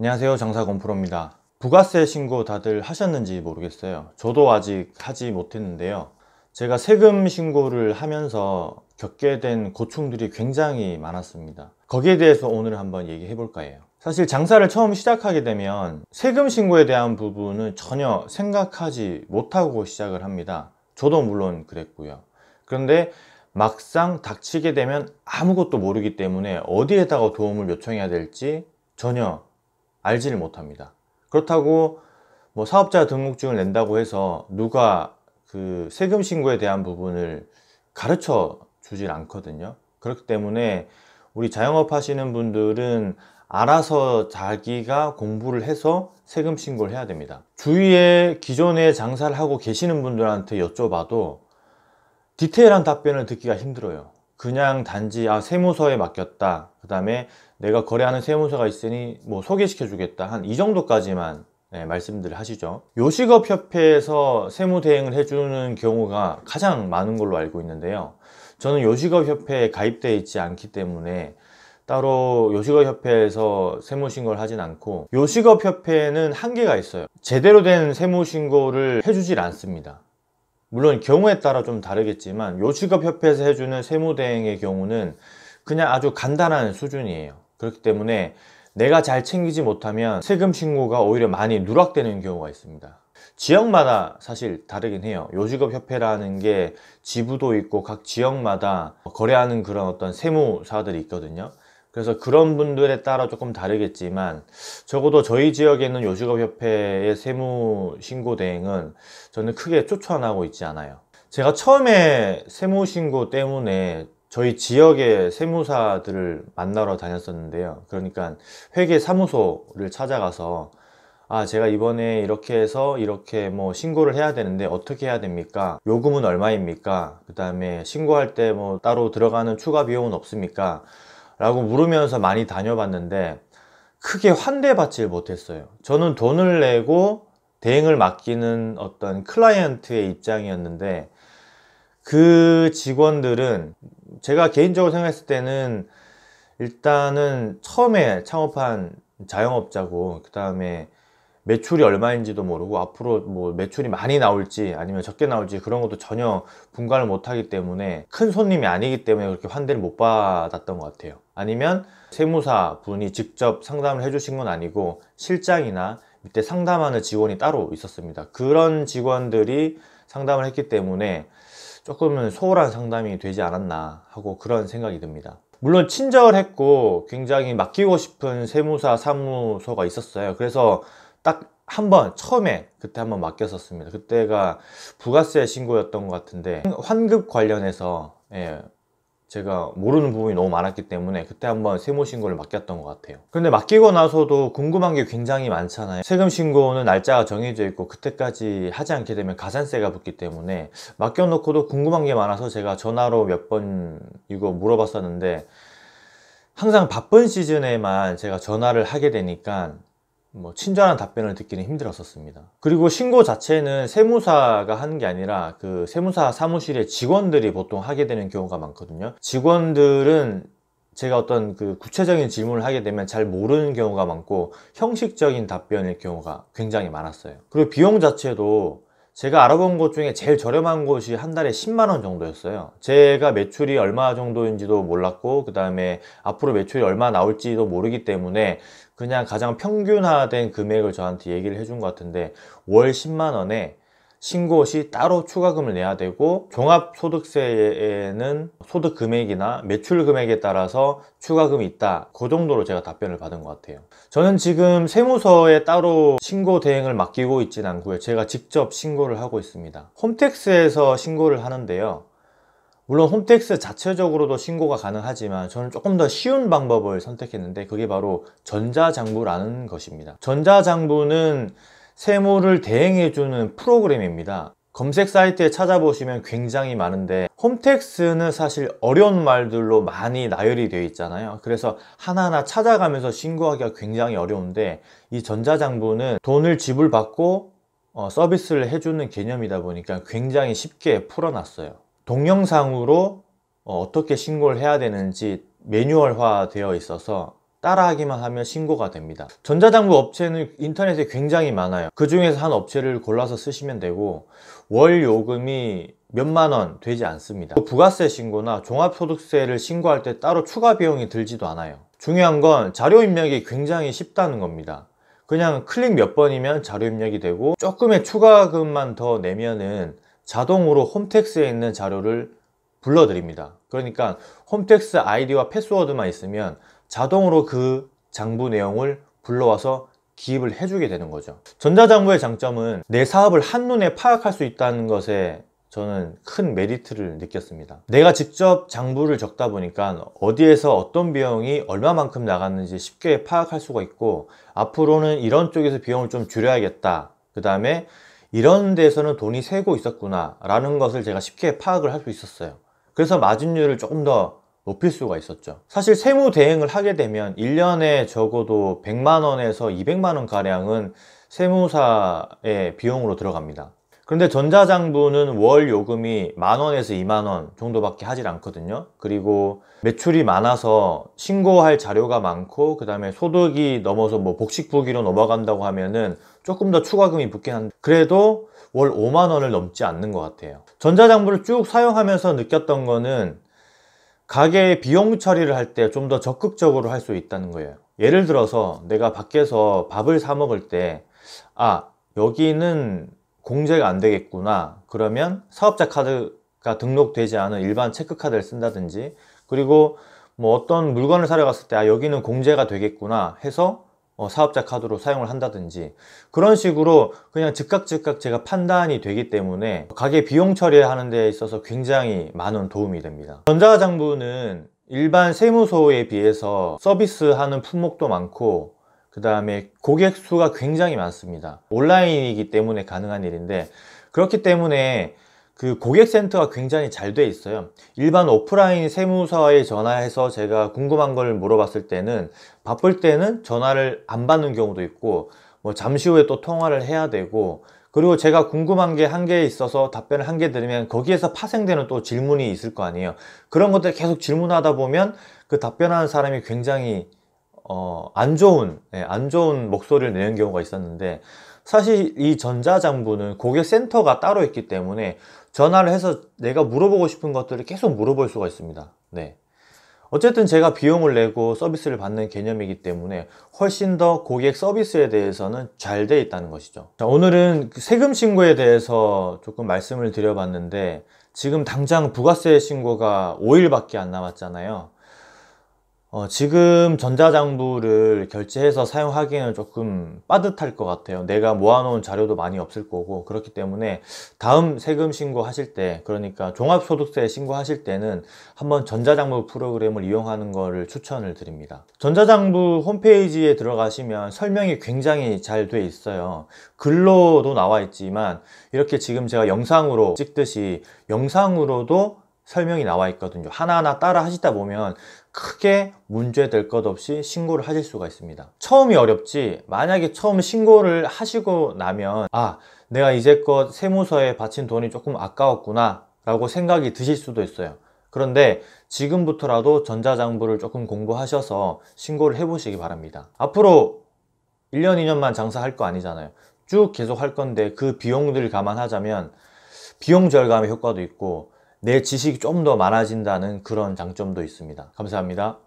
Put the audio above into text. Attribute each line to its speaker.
Speaker 1: 안녕하세요 장사건 프로입니다 부가세 신고 다들 하셨는지 모르겠어요 저도 아직 하지 못했는데요 제가 세금 신고를 하면서 겪게 된 고충들이 굉장히 많았습니다 거기에 대해서 오늘 한번 얘기해 볼까 해요 사실 장사를 처음 시작하게 되면 세금 신고에 대한 부분은 전혀 생각하지 못하고 시작을 합니다 저도 물론 그랬고요 그런데 막상 닥치게 되면 아무것도 모르기 때문에 어디에다가 도움을 요청해야 될지 전혀 알지를 못합니다. 그렇다고 뭐 사업자 등록증을 낸다고 해서 누가 그 세금 신고에 대한 부분을 가르쳐 주질 않거든요. 그렇기 때문에 우리 자영업 하시는 분들은 알아서 자기가 공부를 해서 세금 신고를 해야 됩니다. 주위에 기존에 장사를 하고 계시는 분들한테 여쭤봐도 디테일한 답변을 듣기가 힘들어요. 그냥 단지 아 세무서에 맡겼다. 그 다음에 내가 거래하는 세무사가 있으니 뭐 소개시켜 주겠다 한 이 정도까지만 네, 말씀들 하시죠 요식업협회에서 세무대행을 해주는 경우가 가장 많은 걸로 알고 있는데요 저는 요식업협회에 가입되어 있지 않기 때문에 따로 요식업협회에서 세무신고를 하진 않고 요식업협회에는 한계가 있어요 제대로 된 세무신고를 해주질 않습니다 물론 경우에 따라 좀 다르겠지만 요식업협회에서 해주는 세무대행의 경우는 그냥 아주 간단한 수준이에요 그렇기 때문에 내가 잘 챙기지 못하면 세금 신고가 오히려 많이 누락되는 경우가 있습니다. 지역마다 사실 다르긴 해요. 요직업협회라는 게 지부도 있고 각 지역마다 거래하는 그런 어떤 세무사들이 있거든요. 그래서 그런 분들에 따라 조금 다르겠지만 적어도 저희 지역에 는 요직업협회의 세무 신고 대행은 저는 크게 쫓아나고 있지 않아요. 제가 처음에 세무 신고 때문에 저희 지역의 세무사들을 만나러 다녔었는데요. 그러니까 회계 사무소를 찾아가서 아 제가 이번에 이렇게 해서 이렇게 뭐 신고를 해야 되는데 어떻게 해야 됩니까 요금은 얼마입니까 그 다음에 신고할 때 뭐 따로 들어가는 추가 비용은 없습니까 라고 물으면서 많이 다녀봤는데 크게 환대받질 못했어요 저는 돈을 내고 대행을 맡기는 어떤 클라이언트의 입장이었는데 그 직원들은 제가 개인적으로 생각했을 때는 일단은 처음에 창업한 자영업자고 그 다음에 매출이 얼마인지도 모르고 앞으로 뭐 매출이 많이 나올지 아니면 적게 나올지 그런 것도 전혀 분간을 못하기 때문에 큰 손님이 아니기 때문에 그렇게 환대를 못 받았던 것 같아요 아니면 세무사 분이 직접 상담을 해주신 건 아니고 실장이나 밑에 상담하는 직원이 따로 있었습니다 그런 직원들이 상담을 했기 때문에 조금은 소홀한 상담이 되지 않았나 하고 그런 생각이 듭니다. 물론 친절했고 굉장히 맡기고 싶은 세무사 사무소가 있었어요. 그래서 딱 한번 처음에 그때 한번 맡겼었습니다. 그때가 부가세 신고였던 것 같은데 환급 관련해서 예, 제가 모르는 부분이 너무 많았기 때문에 그때 한번 세무 신고를 맡겼던 것 같아요 근데 맡기고 나서도 궁금한 게 굉장히 많잖아요 세금 신고는 날짜가 정해져 있고 그때까지 하지 않게 되면 가산세가 붙기 때문에 맡겨놓고도 궁금한 게 많아서 제가 전화로 몇 번 이거 물어봤었는데 항상 바쁜 시즌에만 제가 전화를 하게 되니까 뭐 친절한 답변을 듣기는 힘들었었습니다. 그리고 신고 자체는 세무사가 하는 게 아니라 그 세무사 사무실의 직원들이 보통 하게 되는 경우가 많거든요. 직원들은 제가 어떤 그 구체적인 질문을 하게 되면 잘 모르는 경우가 많고 형식적인 답변일 경우가 굉장히 많았어요. 그리고 비용 자체도 제가 알아본 곳 중에 제일 저렴한 곳이 한 달에 10만원 정도였어요 제가 매출이 얼마 정도인지도 몰랐고 그 다음에 앞으로 매출이 얼마 나올지도 모르기 때문에 그냥 가장 평균화된 금액을 저한테 얘기를 해준 것 같은데 월 10만원에 신고 시 따로 추가금을 내야 되고 종합소득세에는 소득 금액이나 매출 금액에 따라서 추가금이 있다 그 정도로 제가 답변을 받은 것 같아요 저는 지금 세무서에 따로 신고 대행을 맡기고 있진 않고요 제가 직접 신고를 하고 있습니다 홈택스에서 신고를 하는데요 물론 홈택스 자체적으로도 신고가 가능하지만 저는 조금 더 쉬운 방법을 선택했는데 그게 바로 전자장부라는 것입니다 전자장부는 세무를 대행해주는 프로그램입니다. 검색 사이트에 찾아보시면 굉장히 많은데 홈택스는 사실 어려운 말들로 많이 나열이 되어 있잖아요 그래서 하나하나 찾아가면서 신고하기가 굉장히 어려운데 이 전자장부는 돈을 지불받고 어, 서비스를 해주는 개념이다 보니까 굉장히 쉽게 풀어놨어요 동영상으로 어, 어떻게 신고를 해야 되는지 매뉴얼화 되어 있어서 따라하기만 하면 신고가 됩니다 전자장부 업체는 인터넷에 굉장히 많아요 그 중에서 한 업체를 골라서 쓰시면 되고 월 요금이 몇 만원 되지 않습니다 부가세 신고나 종합소득세를 신고할 때 따로 추가 비용이 들지도 않아요 중요한 건 자료 입력이 굉장히 쉽다는 겁니다 그냥 클릭 몇 번이면 자료 입력이 되고 조금의 추가금만 더 내면은 자동으로 홈택스에 있는 자료를 불러드립니다 그러니까 홈택스 아이디와 패스워드만 있으면 자동으로 그 장부 내용을 불러와서 기입을 해주게 되는 거죠 전자장부의 장점은 내 사업을 한눈에 파악할 수 있다는 것에 저는 큰 메리트를 느꼈습니다 내가 직접 장부를 적다 보니까 어디에서 어떤 비용이 얼마만큼 나갔는지 쉽게 파악할 수가 있고 앞으로는 이런 쪽에서 비용을 좀 줄여야겠다 그 다음에 이런 데서는 돈이 새고 있었구나 라는 것을 제가 쉽게 파악을 할 수 있었어요 그래서 마진율을 조금 더 높일 수가 있었죠 사실 세무 대행을 하게 되면 1년에 적어도 100만원에서 200만원 가량은 세무사의 비용으로 들어갑니다 그런데 전자장부는 월 요금이 만원에서 2만원 정도밖에 하질 않거든요 그리고 매출이 많아서 신고할 자료가 많고 그 다음에 소득이 넘어서 뭐 복식부기로 넘어간다고 하면은 조금 더 추가금이 붙긴 한데 그래도 월 5만원을 넘지 않는 것 같아요 전자장부를 쭉 사용하면서 느꼈던 거는 가게의 비용 처리를 할 때 좀 더 적극적으로 할 수 있다는 거예요. 예를 들어서 내가 밖에서 밥을 사 먹을 때, 아, 여기는 공제가 안 되겠구나. 그러면 사업자 카드가 등록되지 않은 일반 체크카드를 쓴다든지, 그리고 뭐 어떤 물건을 사러 갔을 때, 아, 여기는 공제가 되겠구나 해서 어, 사업자 카드로 사용을 한다든지 그런 식으로 그냥 즉각 즉각 제가 판단이 되기 때문에 가게 비용 처리하는 데 있어서 굉장히 많은 도움이 됩니다 전자장부는 화 일반 세무소에 비해서 서비스하는 품목도 많고 그 다음에 고객 수가 굉장히 많습니다 온라인이기 때문에 가능한 일인데 그렇기 때문에 그 고객센터가 굉장히 잘 돼 있어요 일반 오프라인 세무사에 전화해서 제가 궁금한 걸 물어봤을 때는 바쁠 때는 전화를 안 받는 경우도 있고 뭐 잠시 후에 또 통화를 해야 되고 그리고 제가 궁금한 게 한 개 있어서 답변을 한개 드리면 거기에서 파생되는 또 질문이 있을 거 아니에요 그런 것들 계속 질문하다 보면 그 답변하는 사람이 굉장히 어, 안 좋은 네, 안 좋은 목소리를 내는 경우가 있었는데 사실 이 전자장부는 고객센터가 따로 있기 때문에 전화를 해서 내가 물어보고 싶은 것들을 계속 물어볼 수가 있습니다. 네. 어쨌든 제가 비용을 내고 서비스를 받는 개념이기 때문에 훨씬 더 고객 서비스에 대해서는 잘 돼 있다는 것이죠. 자, 오늘은 세금 신고에 대해서 조금 말씀을 드려봤는데 지금 당장 부가세 신고가 5일밖에 안 남았잖아요. 어, 지금 전자장부를 결제해서 사용하기에는 조금 빠듯할 것 같아요 내가 모아놓은 자료도 많이 없을 거고 그렇기 때문에 다음 세금 신고하실 때 그러니까 종합소득세 신고하실 때는 한번 전자장부 프로그램을 이용하는 것을 추천을 드립니다 전자장부 홈페이지에 들어가시면 설명이 굉장히 잘 돼 있어요 글로도 나와 있지만 이렇게 지금 제가 영상으로 찍듯이 영상으로도 설명이 나와 있거든요. 하나하나 따라 하시다 보면 크게 문제될 것 없이 신고를 하실 수가 있습니다. 처음이 어렵지 만약에 처음 신고를 하시고 나면 아 내가 이제껏 세무서에 바친 돈이 조금 아까웠구나 라고 생각이 드실 수도 있어요. 그런데 지금부터라도 전자장부를 조금 공부하셔서 신고를 해보시기 바랍니다. 앞으로 1년, 2년만 장사할 거 아니잖아요. 쭉 계속 할 건데 그 비용들을 감안하자면 비용 절감의 효과도 있고 내 지식이 좀 더 많아진다는 그런 장점도 있습니다. 감사합니다.